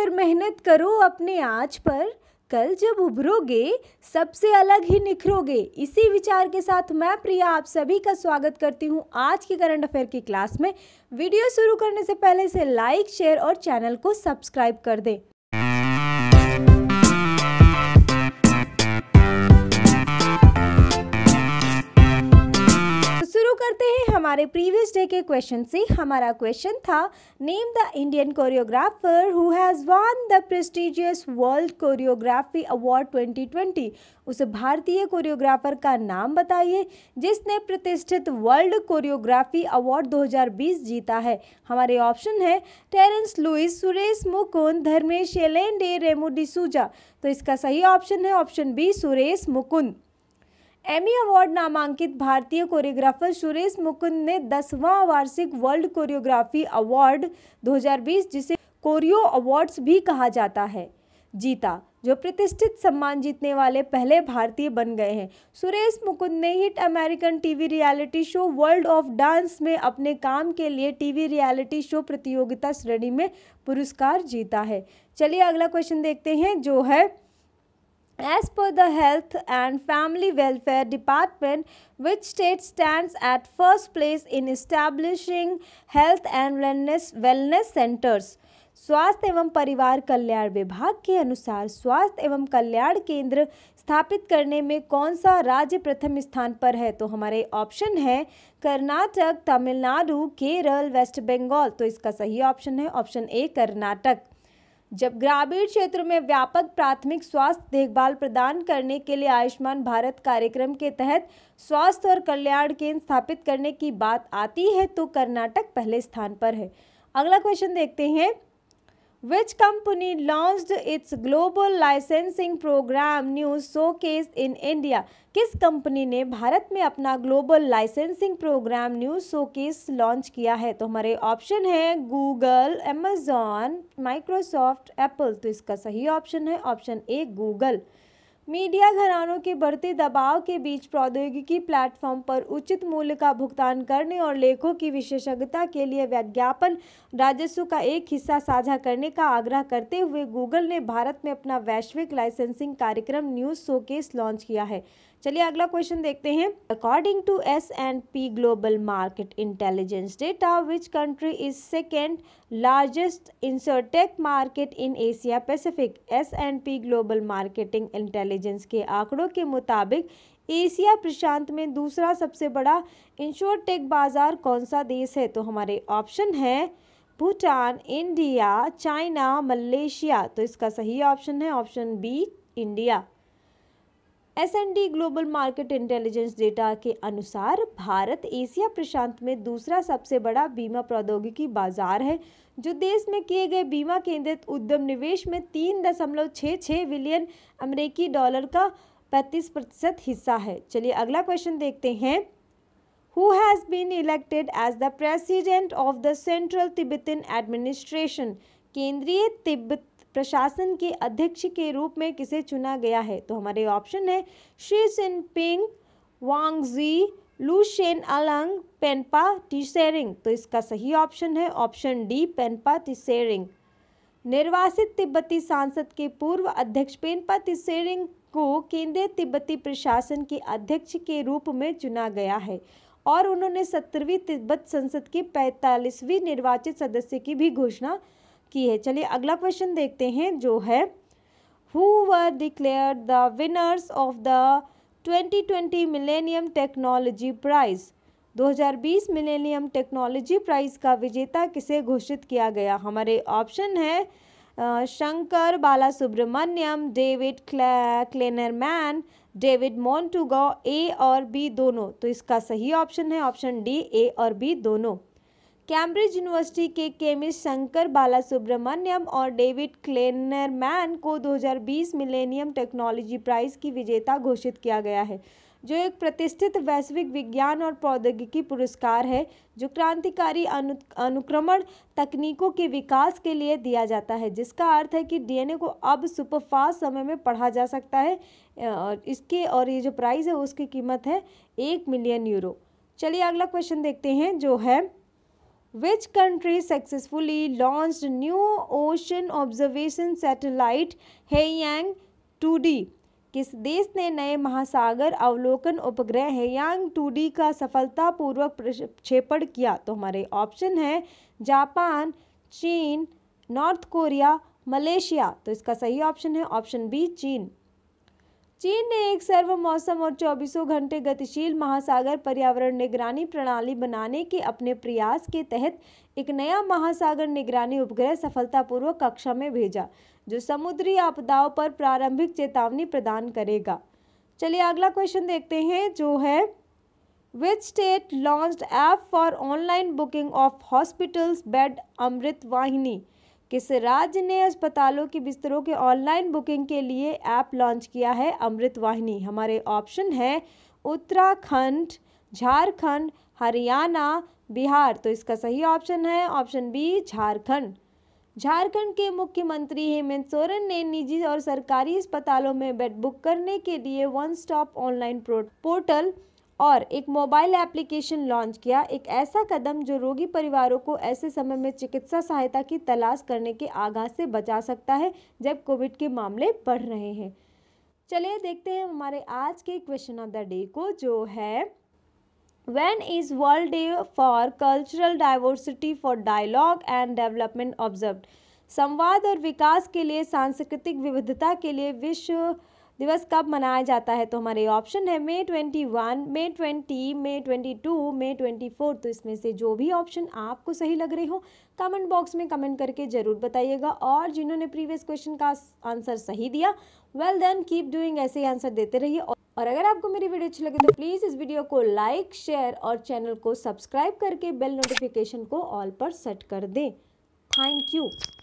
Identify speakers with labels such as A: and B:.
A: कर मेहनत करो अपने आज पर कल जब उभरोगे सबसे अलग ही निखरोगे इसी विचार के साथ मैं प्रिया आप सभी का स्वागत करती हूँ आज की करंट अफेयर की क्लास में वीडियो शुरू करने से पहले से लाइक शेयर और चैनल को सब्सक्राइब कर दें करते हैं हमारे प्रीवियस डे के क्वेश्चन से हमारा क्वेश्चन था name the Indian choreographer who has won the prestigious world choreography award 2020 उस भारतीय कोरियोग्राफर का नाम बताइए जिसने प्रतिष्ठित वर्ल्ड कोरियोग्राफी अवार्ड 2020 जीता है हमारे ऑप्शन है टेरेंस लुइस सुरेश मुकुंद धर्मेश एलेंडे रेमो डिसूजा तो इसका सही ऑप्शन है option B Suresh Mukund Emmy award नामांकित भारतीय कोरियोग्राफर सुरेश मुकुंद ने दसवां वार्षिक वर्ल्ड कोरियोग्राफी अवार्ड 2020 जिसे कोरियो अवार्ड्स भी कहा जाता है जीता जो प्रतिष्ठित सम्मान जीतने वाले पहले भारतीय बन गए हैं सुरेश मुकुंद ने hit American TV reality show World of Dance में अपने काम के लिए टीवी रियलिटी शो प्रतियोगिता श्रेणी में पुरस्कार जीता है चलिए अगला क्वेश्चन देखते हैं जो है As per the Health and Family Welfare Department, which state stands at first place in establishing health and wellness, wellness centers? स्वास्थ्य एवं परिवार कल्याण विभाग के अनुसार स्वास्थ्य एवं कल्याण केंद्र स्थापित करने में कौन सा राज्य प्रथम स्थान पर है तो हमारे ऑप्शन है कर्नाटक तमिलनाडु केरल वेस्ट बंगाल तो इसका सही ऑप्शन है ऑप्शन ए कर्नाटक जब ग्रामीण क्षेत्र में व्यापक प्राथमिक स्वास्थ्य देखभाल प्रदान करने के लिए आयुष्मान भारत कार्यक्रम के तहत स्वास्थ्य और कल्याण केंद्र स्थापित करने की बात आती है तो कर्नाटक पहले स्थान पर है अगला क्वेश्चन देखते हैं Which company launched its global licensing program news showcase in India? किस कंपनी ने भारत में अपना global licensing program news showcase launch किया है तो हमारे ऑप्शन है गूगल अमेजॉन माइक्रोसॉफ्ट एप्पल तो इसका सही ऑप्शन है ऑप्शन ए गूगल मीडिया घरानों के बढ़ते दबाव के बीच प्रौद्योगिकी प्लेटफॉर्म पर उचित मूल्य का भुगतान करने और लेखों की विशेषज्ञता के लिए विज्ञापन राजस्व का एक हिस्सा साझा करने का आग्रह करते हुए गूगल ने भारत में अपना वैश्विक लाइसेंसिंग कार्यक्रम न्यूज शोकेस लॉन्च किया है चलिए अगला क्वेश्चन देखते हैं according to S and P global market intelligence data which country is second largest insurtech market in Asia Pacific S and P global marketing intelligence के आंकड़ों के मुताबिक एशिया प्रशांत में दूसरा सबसे बड़ा इंश्योरटेक बाजार कौन सा देश है तो हमारे ऑप्शन है भूटान इंडिया चाइना मलेशिया तो इसका सही ऑप्शन है option B India D global market intelligence data के अनुसार भारत एशिया प्रशांत में दूसरा सबसे बड़ा बीमा प्रौद्योगिकी बाजार है जो देश में किए गए बीमा केंद्रित उद्यम निवेश में तीन दशमलव छः छः बिलियन अमेरिकी डॉलर का पैंतीस प्रतिशत हिस्सा है चलिए अगला क्वेश्चन देखते हैं who has been elected as the president of the central Tibetan administration केंद्रीय तिब्बत प्रशासन के अध्यक्ष के रूप में किसे चुना गया है तो हमारे ऑप्शन है शी जिनपिंग वांग जी लूशेन अलंग पेनपा टीसेरिंग तो इसका सही ऑप्शन है ऑप्शन डी पेनपा टीसेरिंग निर्वासित तिब्बती सांसद के पूर्व अध्यक्ष पेनपा टीसेरिंग को केंद्रीय तिब्बती प्रशासन के अध्यक्ष के रूप में चुना गया है और उन्होंने सत्रहवीं तिब्बत संसद के पैंतालीसवीं निर्वाचित सदस्य की भी घोषणा की है चलिए अगला क्वेश्चन देखते हैं जो है who were declared the winners of the 2020 millennium technology prize 2020 millennium technology prize का विजेता किसे घोषित किया गया हमारे ऑप्शन है Shankar Bala Subramaniam David Klenerman David Montugo A और बी दोनों तो इसका सही ऑप्शन है ऑप्शन डी ए और बी दोनों कैम्ब्रिज यूनिवर्सिटी के केमिस्ट शंकर बालासुब्रमण्यम और डेविड क्लेनरमैन को 2020 मिलेनियम टेक्नोलॉजी प्राइज की विजेता घोषित किया गया है जो एक प्रतिष्ठित वैश्विक विज्ञान और प्रौद्योगिकी पुरस्कार है जो क्रांतिकारी अनु अनुक्रमण तकनीकों के विकास के लिए दिया जाता है जिसका अर्थ है कि डीएनए को अब सुपरफास्ट समय में पढ़ा जा सकता है और इसके और ये जो प्राइज़ है उसकी कीमत है एक मिलियन यूरो चलिए अगला क्वेश्चन देखते हैं जो है which country successfully launched new ocean observation satellite two 2D किस देश ने नए महासागर अवलोकन उपग्रह हेयांग डी का सफलतापूर्वक प्रक्षेपण किया तो हमारे ऑप्शन है जापान चीन नॉर्थ कोरिया मलेशिया तो इसका सही ऑप्शन है ऑप्शन बी चीन चीन ने एक सर्व मौसम और चौबीसों घंटे गतिशील महासागर पर्यावरण निगरानी प्रणाली बनाने के अपने प्रयास के तहत एक नया महासागर निगरानी उपग्रह सफलतापूर्वक कक्षा में भेजा जो समुद्री आपदाओं पर प्रारंभिक चेतावनी प्रदान करेगा चलिए अगला क्वेश्चन देखते हैं जो है which state launch app for online booking of hospitals bed Amrit Vahini किस राज्य ने अस्पतालों के बिस्तरों के ऑनलाइन बुकिंग के लिए ऐप लॉन्च किया है अमृत वाहिनी हमारे ऑप्शन है उत्तराखंड झारखंड हरियाणा बिहार तो इसका सही ऑप्शन है ऑप्शन बी झारखंड झारखंड के मुख्यमंत्री हेमंत सोरेन ने निजी और सरकारी अस्पतालों में बेड बुक करने के लिए वन स्टॉप ऑनलाइन पोर्टल और एक मोबाइल एप्लीकेशन लॉन्च किया एक ऐसा कदम जो रोगी परिवारों को ऐसे समय में चिकित्सा सहायता की तलाश करने के आगाज से बचा सकता है जब कोविड के मामले बढ़ रहे हैं चलिए देखते हैं हमारे आज के क्वेश्चन ऑफ द डे को जो है when is world day for cultural diversity for dialogue and development observe संवाद और विकास के लिए सांस्कृतिक विविधता के लिए विश्व दिवस कब मनाया जाता है तो हमारे ऑप्शन है May twenty one May twenty May twenty two May twenty four तो इसमें से जो भी ऑप्शन आपको सही लग रहे हो कमेंट बॉक्स में कमेंट करके ज़रूर बताइएगा और जिन्होंने प्रीवियस क्वेश्चन का आंसर सही दिया वेल देन कीप डूइंग ऐसे ही आंसर देते रहिए और अगर आपको मेरी वीडियो अच्छी लगे तो प्लीज़ इस वीडियो को लाइक शेयर और चैनल को सब्सक्राइब करके बेल नोटिफिकेशन को ऑल पर सेट कर दें थैंक यू